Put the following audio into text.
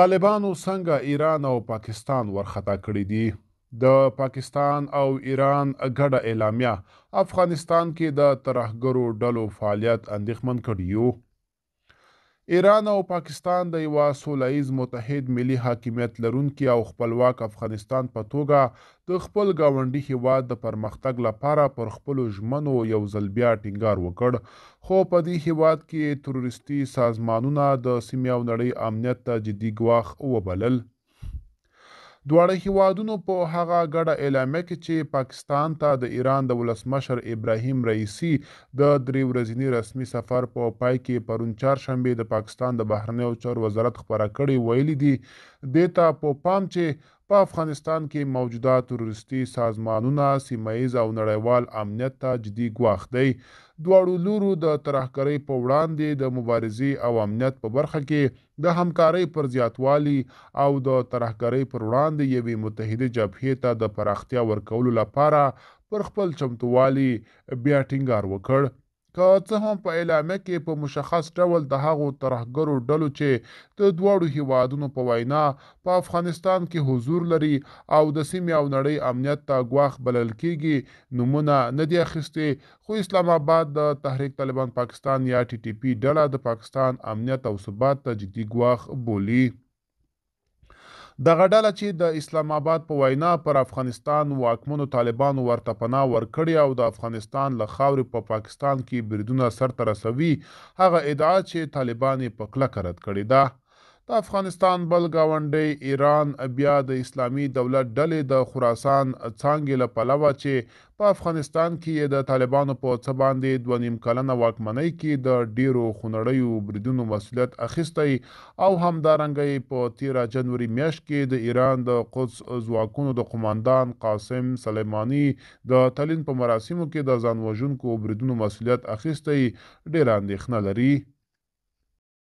طالبانو څنګه ایران او پاکستان ورخطا کړی دي د پاکستان او ایران ګډه اعلامیه افغانستان کې د ترهګرو ډلو فعالیت اندېښمن کړیو ایران او پاکستان د یو سولایز متحد ملي حاکمیت لرونکي او خپلواک افغانستان په توګه د خپل گاونډي هیواد د پرمختګ لپاره پر خپل ژمنو یو ځل بیا ټینګار وکړ خو په دې هیواد کې تروریستي سازمانونه د سیمه او نړۍ امنیت ته جدي ګواښ وبلل دواړه هیوادونو په هغه ګډه اعلامیه کې چې پاکستان ته د ایران د ولسمشر ابراهیم رئیسی د درې ورځنی رسمي سفر په پا پای کې پرون چهارشنبه د پاکستان د بهرنیو چارو وزارت خبره کړې ویلي دي د تا په پا پام چې په افغانستان کې موجوده تروریستي سازمانونه سیمایز او نړیوال امنیت ته جدي ګواښ دی دواړو لورو د ترهګرۍ په وړاندې د مبارزې او امنیت په برخه کې د همکارۍ پر زیاتوالي او د ترهګرۍ پر وړاندې یوې متحده جبهې ته د پراختیا ورکولو لپاره پر خپل چمتووالي بیا ټینګار وکړ که څه هم په اعلامیه کې په مشخص ډول د هغو ترهګرو ډلو چې د دواړو هیوادونو په وینا په افغانستان کې حضور لري او د سیمې او نړۍ امنیت ته ګواښ بلل کیږي نمونه نه دی اخیستې خو اسلام آباد د تحریک طالبان پاکستان یا ټي ټي پی ډله د پاکستان امنیت او ثبات ته جدي ګواښ بولي دغه ډله چې د اسلام آباد په وینا پر افغانستان واکمنو طالبانو ورته پناه ورکړي او د افغانستان له خاورې په پا پاکستان کې بریدونه سرته رسوي هغه ادعا چې طالبان یې په کلکه رد کړې ده د افغانستان بل گاونډي ایران بیا د اسلامي دولت ډلې د خراسان څانګې له پلوه چې په افغانستان کې د طالبانو په څه باندې دوه نیم کلنه واکمنۍ کې د ډیرو خونړیو بریدونو مسولیت اخیستی او همدارنګه په 13 جنوري میاشت کې د ایران د قدس ځواکونو د قماندان قاسم سلیمانی د تلین په مراسمو کې د ځان وژونکو بریدونو مسولیت اخیستی ډیر اندېښنه لري